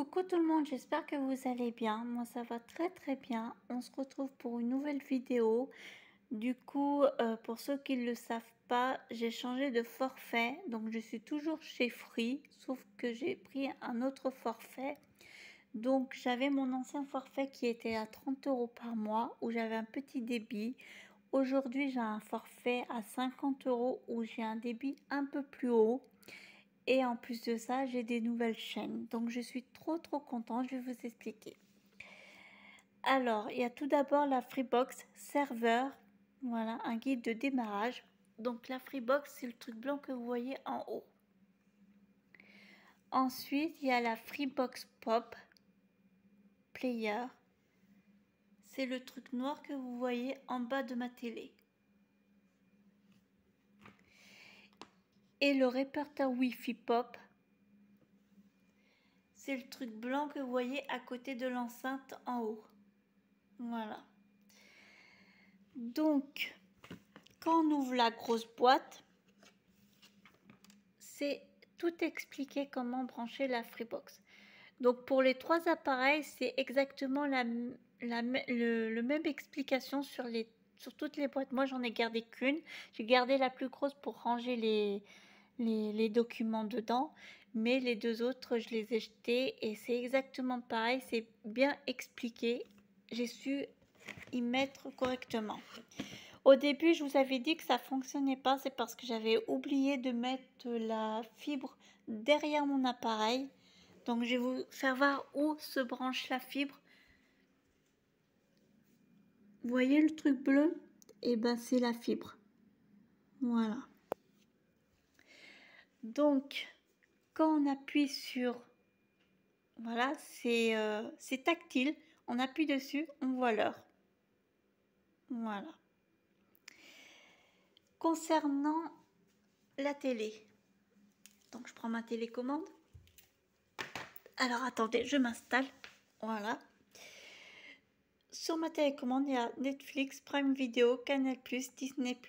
Coucou tout le monde, j'espère que vous allez bien. Moi ça va très très bien. On se retrouve pour une nouvelle vidéo. Du coup, euh, pour ceux qui ne le savent pas, j'ai changé de forfait. Donc je suis toujours chez Free, sauf que j'ai pris un autre forfait. Donc j'avais mon ancien forfait qui était à 30 euros par mois où j'avais un petit débit. Aujourd'hui j'ai un forfait à 50 euros où j'ai un débit un peu plus haut. Et en plus de ça, j'ai des nouvelles chaînes. Donc je suis trop trop contente, je vais vous expliquer. Alors, il y a tout d'abord la Freebox serveur. Voilà, un guide de démarrage. Donc la Freebox, c'est le truc blanc que vous voyez en haut. Ensuite, il y a la Freebox Pop Player. C'est le truc noir que vous voyez en bas de ma télé. Et le répertoire Wi-Fi Pop, c'est le truc blanc que vous voyez à côté de l'enceinte en haut. Voilà. Donc, quand on ouvre la grosse boîte, c'est tout expliqué comment brancher la Freebox. Donc pour les trois appareils, c'est exactement la, le, même explication sur, les, sur toutes les boîtes. Moi, j'en ai gardé qu'une. J'ai gardé la plus grosse pour ranger les, les, documents dedans, mais les deux autres, je les ai jetés et c'est exactement pareil, c'est bien expliqué. J'ai su y mettre correctement. Au début, je vous avais dit que ça fonctionnait pas, c'est parce que j'avais oublié de mettre la fibre derrière mon appareil. Donc, je vais vous faire voir où se branche la fibre. Vous voyez le truc bleu Et eh ben, c'est la fibre. Voilà. Donc, quand on appuie sur, voilà, euh, c'est tactile, on appuie dessus, on voit l'heure. Voilà. Concernant la télé, donc je prends ma télécommande. Alors attendez, je m'installe. Voilà. Sur ma télécommande, il y a Netflix, Prime Video, Canal+, Disney+,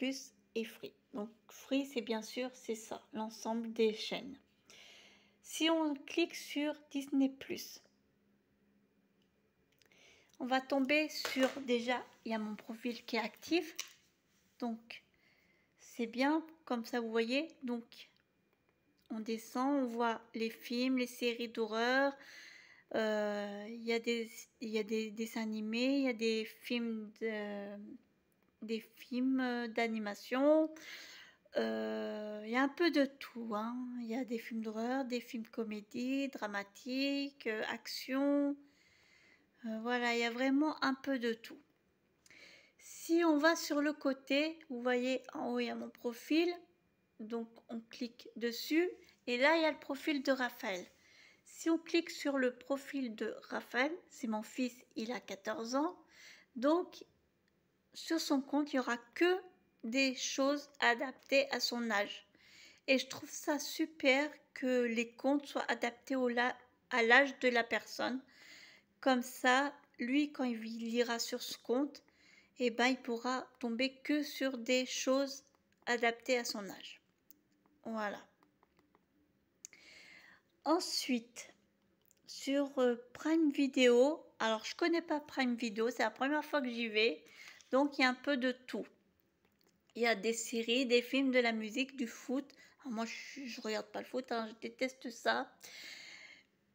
et Free. Donc Free, c'est bien sûr, c'est ça, l'ensemble des chaînes. Si on clique sur Disney ⁇ on va tomber sur déjà, il y a mon profil qui est actif. Donc c'est bien, comme ça vous voyez. Donc on descend, on voit les films, les séries d'horreur. Euh, il y a, des, y des, des dessins animés, il y a des films de des films euh, d'animation. Euh, il y a un peu de tout. Hein. Il y a des films d'horreur, des films comédie, dramatiques, euh, action. voilà, il y a vraiment un peu de tout. Si on va sur le côté, vous voyez en haut, il y a mon profil. Donc, on clique dessus. Et là, il y a le profil de Raphaël. Si on clique sur le profil de Raphaël, c'est mon fils, il a 14 ans. Donc, sur son compte, il n'y aura que des choses adaptées à son âge. Et je trouve ça super que les comptes soient adaptés à l'âge de la personne. Comme ça, lui, quand il lira sur ce compte, eh ben, il pourra tomber que sur des choses adaptées à son âge. Voilà. Ensuite, sur euh, Prime Video, alors je connais pas Prime Video, c'est la première fois que j'y vais. Donc il y a un peu de tout. Il y a des séries, des films, de la musique, du foot. moi, je, ne regarde pas le foot, hein, je déteste ça.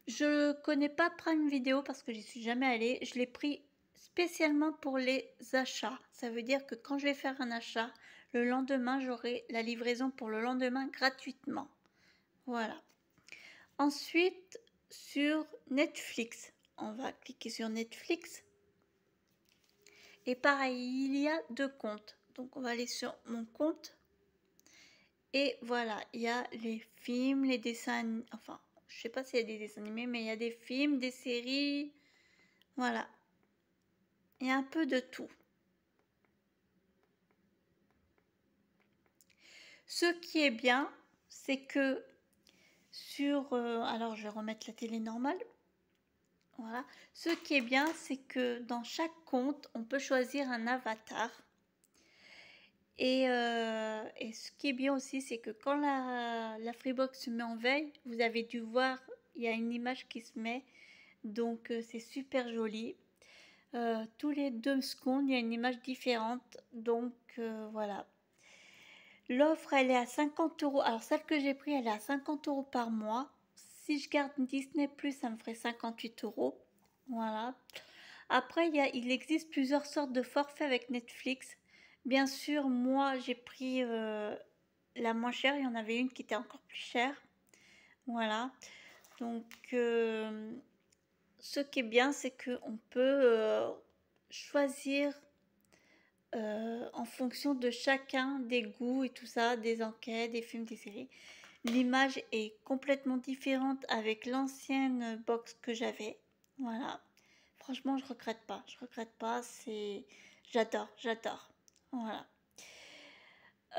Je ne connais pas Prime Video parce que j'y suis jamais allée. Je l'ai pris spécialement pour les achats. Ça veut dire que quand je vais faire un achat, le lendemain, j'aurai la livraison pour le lendemain gratuitement. Voilà. Ensuite, sur Netflix, on va cliquer sur Netflix. Et pareil, il y a deux comptes. Donc on va aller sur mon compte. Et voilà, il y a les films, les dessins, enfin, je sais pas s'il y a des dessins animés, mais il y a des films, des séries, voilà. Il y a un peu de tout. Ce qui est bien, c'est que sur... Euh, alors je vais remettre la télé normale voilà. Ce qui est bien, c'est que dans chaque compte, on peut choisir un avatar. Et, euh, ce qui est bien aussi, c'est que quand la, Freebox se met en veille, vous avez dû voir, il y a une image qui se met. Donc euh, c'est super joli. Euh, tous les deux secondes, il y a une image différente. Donc voilà. L'offre, elle est à 50 euros. Alors celle que j'ai pris elle est à 50 euros par mois. Si je garde Disney Plus, ça me ferait 58 euros. Voilà. Après, il, il existe plusieurs sortes de forfaits avec Netflix. Bien sûr, moi, j'ai pris euh, la moins chère. Il y en avait une qui était encore plus chère. Voilà. Donc, euh, ce qui est bien, c'est on peut euh, choisir en fonction de chacun des goûts et tout ça, des enquêtes, des films, des séries. L'image est complètement différente avec l'ancienne box que j'avais. Voilà. Franchement, je regrette pas. Je regrette pas. C'est, j'adore, j'adore. Voilà.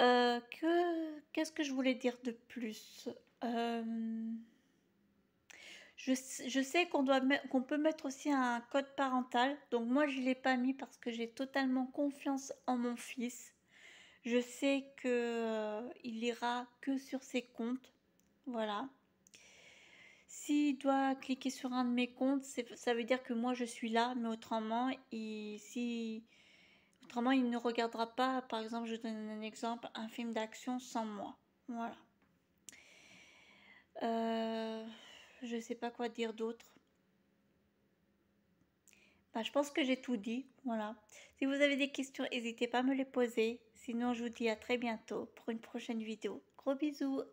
Euh, que qu'est-ce que je voulais dire de plus euh, je, je, sais qu'on doit qu'on peut mettre aussi un code parental. Donc moi, je l'ai pas mis parce que j'ai totalement confiance en mon fils. Je sais qu'il euh, il ira que sur ses comptes. Voilà. S'il doit cliquer sur un de mes comptes, ça veut dire que moi je suis là, mais autrement, il, si, autrement, il ne regardera pas, par exemple, je donne un exemple, un film d'action sans moi. Voilà. Euh, je ne sais pas quoi dire d'autre je pense que j'ai tout dit. Voilà. Si vous avez des questions, n'hésitez pas à me les poser. Sinon, je vous dis à très bientôt pour une prochaine vidéo. Gros bisous